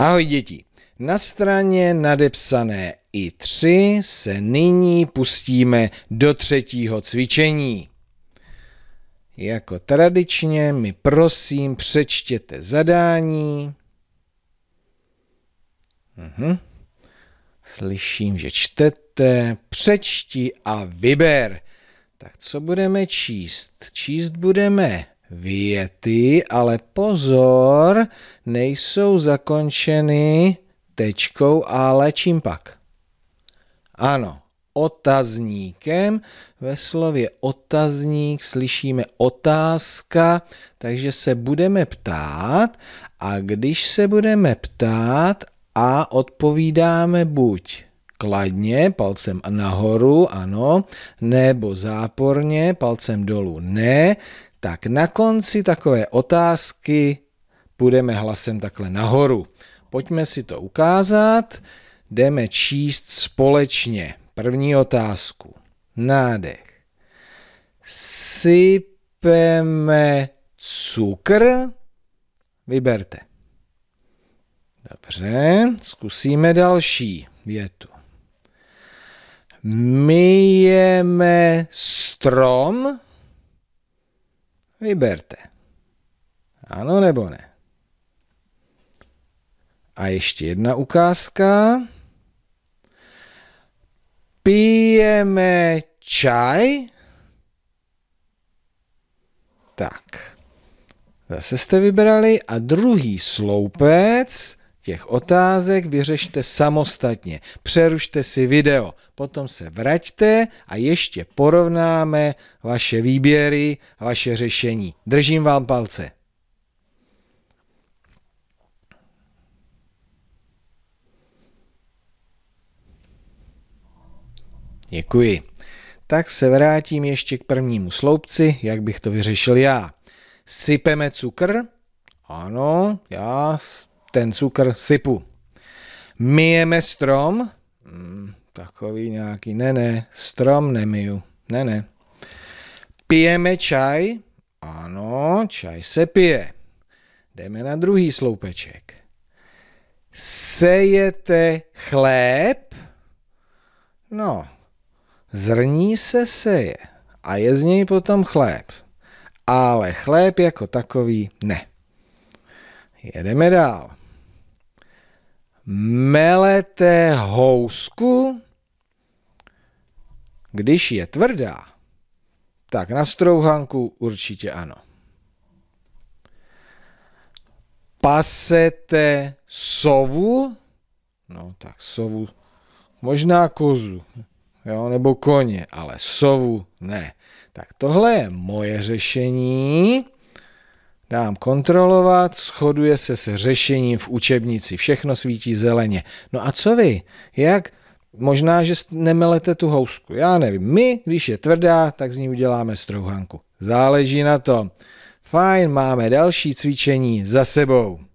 Ahoj děti. Na straně nadepsané i 3 se nyní pustíme do třetího cvičení. Jako tradičně mi prosím přečtěte zadání. Uhum. Slyším, že čtete. Přečti a vyber. Tak co budeme číst? Číst budeme věty, ale pozor, nejsou zakončeny tečkou, ale čím pak? Ano, otazníkem. Ve slově otazník slyšíme otázka, takže se budeme ptát a když se budeme ptát a odpovídáme buď kladně, palcem nahoru, ano, nebo záporně, palcem dolů, ne, tak na konci takové otázky půjdeme hlasem takhle nahoru. Pojďme si to ukázat, jdeme číst společně. První otázku. Nádech. Sypeme cukr? Vyberte. Dobře, zkusíme další větu myjeme strom, vyberte. Ano nebo ne? A ještě jedna ukázka. Pijeme čaj. Tak. Zase jste vybrali a druhý sloupec těch otázek vyřešte samostatně. Přerušte si video, potom se vraťte a ještě porovnáme vaše výběry, vaše řešení. Držím vám palce. Děkuji. Tak se vrátím ještě k prvnímu sloupci, jak bych to vyřešil já. Sypeme cukr? Ano, já ten cukr sypu. Myjeme strom? Hmm, takový nějaký, ne, ne, strom nemiju, ne, ne. Pijeme čaj? Ano, čaj se pije. Jdeme na druhý sloupeček. Sejete chléb? No, zrní se seje a je z něj potom chléb. Ale chléb jako takový ne. Jedeme dál melete housku, když je tvrdá, tak na strouhanku určitě ano. Pasete sovu, no tak sovu, možná kozu, jo, nebo koně, ale sovu ne. Tak tohle je moje řešení. Dám kontrolovat, shoduje se se řešením v učebnici, všechno svítí zeleně. No a co vy? Jak? Možná, že nemelete tu housku. Já nevím. My, když je tvrdá, tak z ní uděláme strouhanku. Záleží na tom. Fajn, máme další cvičení za sebou.